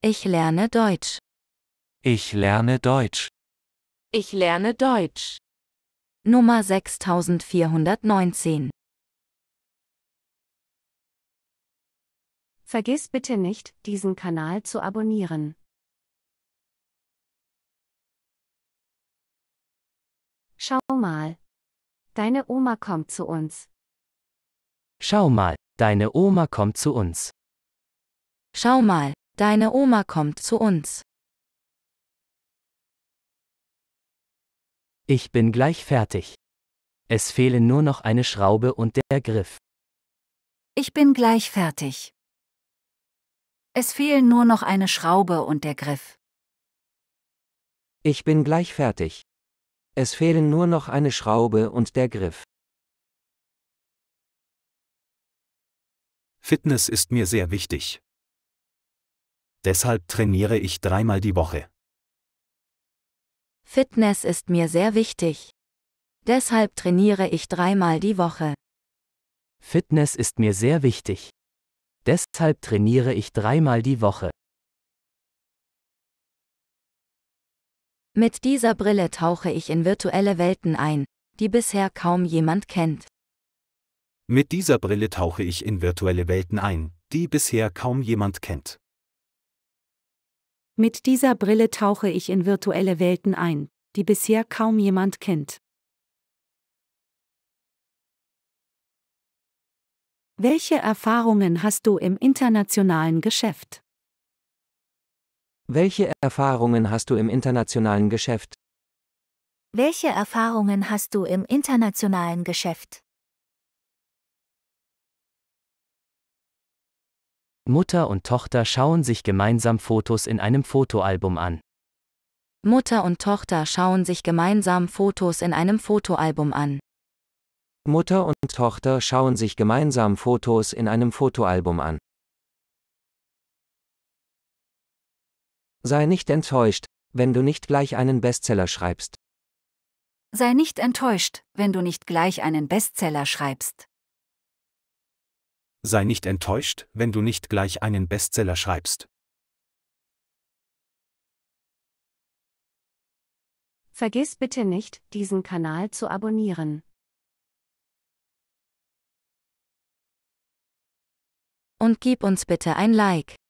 Ich lerne Deutsch. Ich lerne Deutsch. Ich lerne Deutsch. Nummer 6419. Vergiss bitte nicht, diesen Kanal zu abonnieren. Schau mal. Deine Oma kommt zu uns. Schau mal, deine Oma kommt zu uns. Schau mal, Deine Oma kommt zu uns. Ich bin gleich fertig. Es fehlen nur noch eine Schraube und der Griff. Ich bin gleich fertig. Es fehlen nur noch eine Schraube und der Griff. Ich bin gleich fertig. Es fehlen nur noch eine Schraube und der Griff. Fitness ist mir sehr wichtig. Deshalb trainiere ich dreimal die Woche. Fitness ist mir sehr wichtig. Deshalb trainiere ich dreimal die Woche. Fitness ist mir sehr wichtig. Deshalb trainiere ich dreimal die Woche. Mit dieser Brille tauche ich in virtuelle Welten ein, die bisher kaum jemand kennt. Mit dieser Brille tauche ich in virtuelle Welten ein, die bisher kaum jemand kennt. Mit dieser Brille tauche ich in virtuelle Welten ein, die bisher kaum jemand kennt. Welche Erfahrungen hast du im internationalen Geschäft? Welche Erfahrungen hast du im internationalen Geschäft? Welche Erfahrungen hast du im internationalen Geschäft? Mutter und Tochter schauen sich gemeinsam Fotos in einem Fotoalbum an. Mutter und Tochter schauen sich gemeinsam Fotos in einem Fotoalbum an. Mutter und Tochter schauen sich gemeinsam Fotos in einem Fotoalbum an. Sei nicht enttäuscht, wenn du nicht gleich einen Bestseller schreibst. Sei nicht enttäuscht, wenn du nicht gleich einen Bestseller schreibst. Sei nicht enttäuscht, wenn du nicht gleich einen Bestseller schreibst. Vergiss bitte nicht, diesen Kanal zu abonnieren. Und gib uns bitte ein Like.